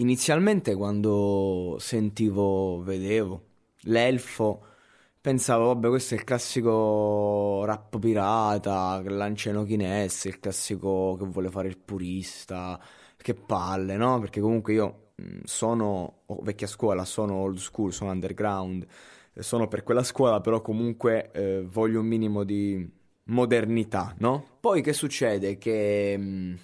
Inizialmente quando sentivo, vedevo l'elfo, pensavo, vabbè, questo è il classico rap pirata che lancia Enochines, il classico che vuole fare il purista, che palle, no? Perché comunque io sono vecchia scuola, sono old school, sono underground, sono per quella scuola, però comunque eh, voglio un minimo di modernità, no? Poi che succede? Che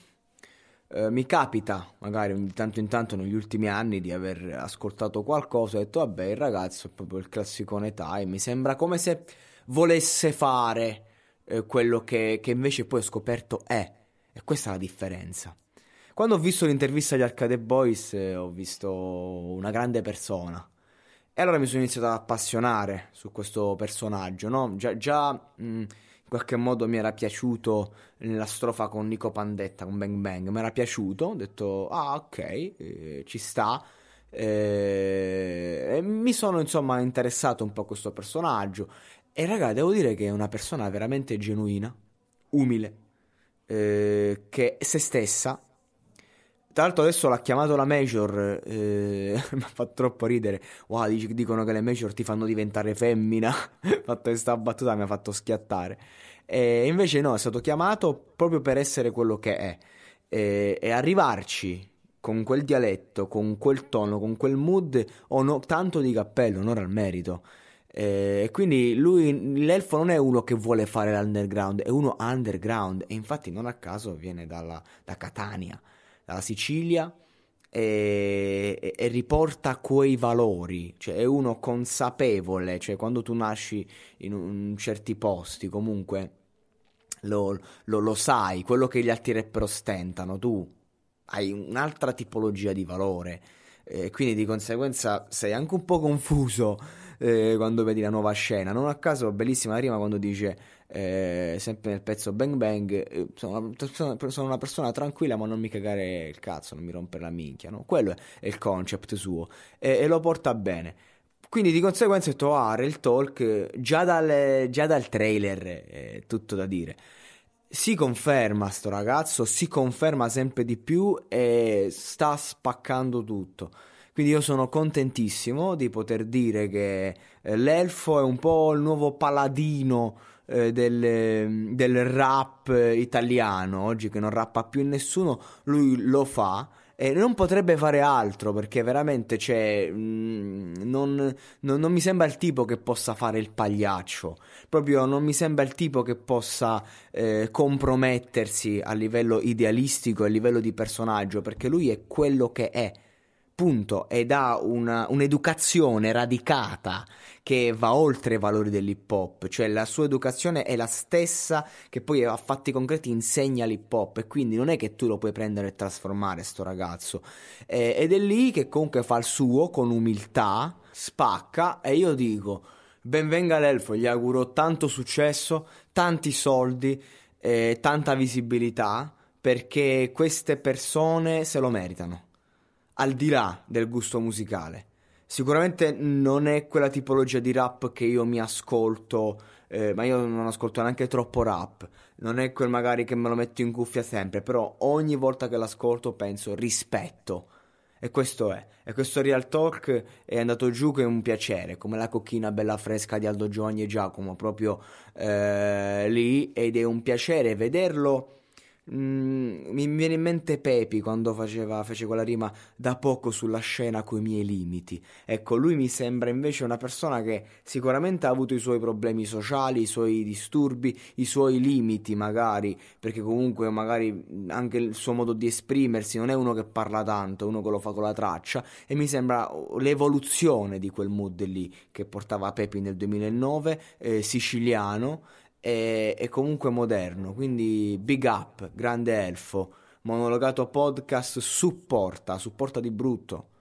eh, mi capita, magari di tanto in tanto negli ultimi anni, di aver ascoltato qualcosa e ho detto, vabbè, il ragazzo è proprio il classicone Tai, mi sembra come se volesse fare eh, quello che, che, invece poi ho scoperto è. E questa è la differenza. Quando ho visto l'intervista agli Arcade Boys eh, ho visto una grande persona. E allora mi sono iniziato ad appassionare su questo personaggio, no? Già... già mh, in qualche modo mi era piaciuto nella strofa con Nico Pandetta, con Bang Bang, mi era piaciuto, ho detto ah ok, eh, ci sta. Eh, mi sono insomma interessato un po' a questo personaggio e raga devo dire che è una persona veramente genuina, umile, eh, che se stessa tra l'altro adesso l'ha chiamato la Major, eh, mi fa troppo ridere. Wow, dic- dicono che le Major ti fanno diventare femmina. fatto questa battuta mi ha fatto schiattare. E invece no, è stato chiamato proprio per essere quello che è. E, e arrivarci con quel dialetto, con quel tono, con quel mood, ono- tanto di cappello, onore al merito. E quindi lui, l'elfo non è uno che vuole fare l'underground, è uno underground. E infatti non a caso viene dalla, da Catania la Sicilia e, e, riporta quei valori, cioè è uno consapevole, cioè quando tu nasci in, in certi posti comunque lo, lo, lo sai, quello che gli altri rapper tu hai un'altra tipologia di valore. E quindi di conseguenza sei anche un po' confuso eh, quando vedi la nuova scena. Non a caso, bellissima rima quando dice, eh, sempre nel pezzo Bang Bang, eh, sono una, persona, sono una, persona, tranquilla ma non mi cagare il cazzo, non mi rompere la minchia. No? Quello è il concept suo e, e lo porta bene. Quindi di conseguenza ho detto, ah, il talk già dal, già dal trailer è tutto da dire si conferma sto ragazzo, si conferma sempre di più e sta spaccando tutto. Quindi io sono contentissimo di poter dire che eh, l'elfo è un po' il nuovo paladino eh, del, del rap italiano, oggi che non rappa più nessuno, lui lo fa e non potrebbe fare altro perché veramente c'è. Cioè, mm, non, non, non, mi sembra il tipo che possa fare il pagliaccio. Proprio non mi sembra il tipo che possa eh, compromettersi a livello idealistico, a livello di personaggio, perché lui è quello che è punto ed ha una, un'educazione radicata che va oltre i valori dell'hip hop, cioè la sua educazione è la stessa che poi a fatti concreti insegna l'hip hop e quindi non è che tu lo puoi prendere e trasformare sto ragazzo eh, ed è lì che comunque fa il suo con umiltà, spacca e io dico benvenga l'elfo, gli auguro tanto successo, tanti soldi, eh, tanta visibilità perché queste persone se lo meritano al di là del gusto musicale. Sicuramente non è quella tipologia di rap che io mi ascolto, eh, ma io non ascolto neanche troppo rap. Non è quel magari che me lo metto in cuffia sempre, però ogni volta che l'ascolto penso rispetto. E questo è. E questo Real Talk è andato giù che è un piacere, come la cocchina bella fresca di Aldo Giovanni e Giacomo, proprio eh, lì. Ed è un piacere vederlo Mm, mi viene in mente Pepi quando faceva, fece quella rima da poco sulla scena coi miei limiti. Ecco, lui mi sembra invece una persona che sicuramente ha avuto i suoi problemi sociali, i suoi disturbi, i suoi limiti magari, perché comunque magari mm, anche il suo modo di esprimersi non è uno che parla tanto, è uno che lo fa con la traccia e mi sembra oh, l'evoluzione di quel mood lì che portava Pepi nel 2009, eh, siciliano e, e comunque moderno. Quindi big up, grande elfo, monologato podcast supporta, supporta di brutto.